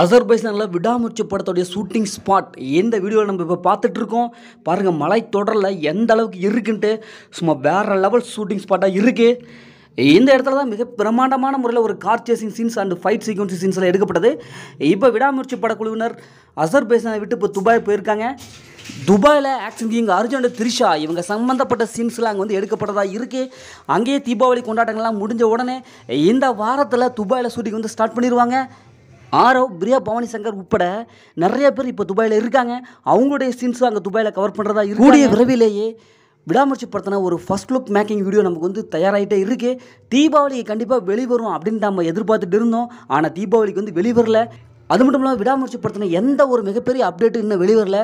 அசர்பைசானில் விடாமூர்ச்சி படத்துடைய shooting spot எந்த வீடியோவில் நம்ம இப்போ பார்த்துட்ருக்கோம் பாருங்கள் மலை தொடரில் எந்த அளவுக்கு இருக்குன்ட்டு சும்மா வேறு லெவல் ஷூட்டிங் ஸ்பாட்டாக இருக்குது இந்த இடத்துல தான் மிக பிரமாண்டமான முறையில் ஒரு car chasing scenes and fight sequence சீன்ஸ்லாம் எடுக்கப்பட்டது இப்போ விடாமுயற்சி படக்குழுவினர் அசர்பைசானை விட்டு இப்போ துபாய் போயிருக்காங்க துபாயில் ஆக்ஷன் இங்கே அர்ஜுன் த்ரிஷா இவங்க சம்மந்தப்பட்ட சீன்ஸ்லாம் அங்கே வந்து எடுக்கப்பட்டதாக இருக்குது அங்கேயே தீபாவளி கொண்டாட்டங்கள்லாம் முடிஞ்ச உடனே இந்த வாரத்தில் துபாயில் ஷூட்டிங் வந்து ஸ்டார்ட் பண்ணிடுவாங்க ஆரவ் பிரியா பவானி சங்கர் உட்பட நிறைய பேர் இப்போ துபாயில் இருக்காங்க அவங்களுடைய சீன்ஸும் அங்கே துபாயில் கவர் பண்ணுறதா இருக்கக்கூடிய விரைவிலேயே விடாமுயற்சி படுத்தின ஒரு ஃபஸ்ட் லுக் மேக்கிங் வீடியோ நமக்கு வந்து தயாராகிட்டே இருக்குது தீபாவளிக்கு கண்டிப்பாக வெளிவரும் அப்படின்னு நம்ம எதிர்பார்த்துட்டு இருந்தோம் ஆனால் தீபாவளிக்கு வந்து வெளிவரல அது மட்டும் இல்லாமல் விடாமுயற்சி படுத்தின எந்த ஒரு மிகப்பெரிய அப்டேட்டு இன்னும் வெளிவரல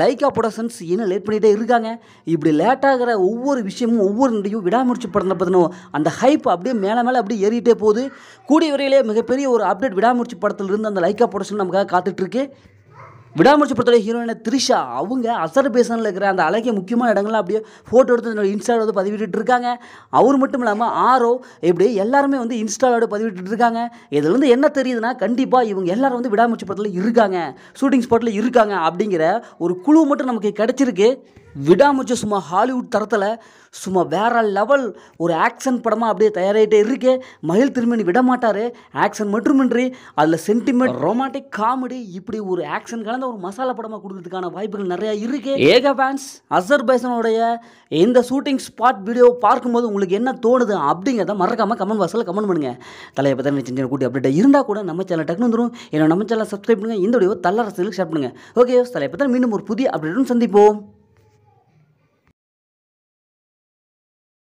லைக்கா ப்ரொடக்ஷன்ஸ் இன்னும் லேட் பண்ணிகிட்டே இருக்காங்க இப்படி லேட்டாகிற ஒவ்வொரு விஷயமும் ஒவ்வொரு நடிகையும் விடாமுயற்சி படத்தை பற்றினோம் அந்த ஹைப் அப்படியே மேலே மேலே அப்படியே ஏறிட்டே போகுது கூடிய வரையிலே மிகப்பெரிய ஒரு அப்டேட் விடாமுயற்சி இருந்து அந்த லைக்கா ப்ரொடக்ஷன் நமக்காக காத்துட்ருக்கு விடாமுயற்சி படத்தோட ஹீரோயின த்ரிஷா அவங்க அசர் பேசனில் இருக்கிற அந்த அழகிய முக்கியமான இடங்கள்லாம் அப்படியே ஃபோட்டோ எடுத்து இன்ஸ்டாவில் வந்து பதிவிட்டு இருக்காங்க அவர் மட்டும் இல்லாமல் ஆரோ இப்படி எல்லாருமே வந்து இன்ஸ்டாவோட பதிவிட்டு இருக்காங்க இதுலேருந்து என்ன தெரியுதுன்னா கண்டிப்பாக இவங்க எல்லாரும் வந்து விடாமுயற்சி படத்தில் இருக்காங்க ஷூட்டிங் ஸ்பாட்டில் இருக்காங்க அப்படிங்கிற ஒரு குழு மட்டும் நமக்கு கிடச்சிருக்கு விடாமச்சு சும்மா ஹாலிவுட் தரத்தில் சும்மா வேற லெவல் ஒரு ஆக்ஷன் படமாக அப்படியே தயாராகிட்டே இருக்கே மகிழ் திருமணி விட மாட்டார் ஆக்ஷன் மட்டுமின்றி அதில் சென்டிமெண்ட் ரொமான்டிக் காமெடி இப்படி ஒரு ஆக்ஷன் கலந்த ஒரு மசாலா படமாக கொடுக்கறதுக்கான வாய்ப்புகள் நிறையா இருக்கே ஏக ஃபேன்ஸ் பைசனுடைய இந்த ஷூட்டிங் ஸ்பாட் வீடியோ பார்க்கும்போது உங்களுக்கு என்ன தோணுது அப்படிங்கிறத மறக்காமல் கமெண்ட் பாக்ஸில் கமெண்ட் பண்ணுங்கள் தலையை பற்றி சின்ன கூட்டி அப்டேட் இருந்தால் கூட நம்ம சேனல் டக்குனு வந்துடும் என்னோட நம்ம சேனல் சப்ஸ்கிரைப் பண்ணுங்கள் இந்த வீடியோ தள்ள ஷேர் பண்ணுங்கள் ஓகே தலையை பற்றி மீண்டும் ஒரு புதிய அப்டேட்டும் சந்திப்போம்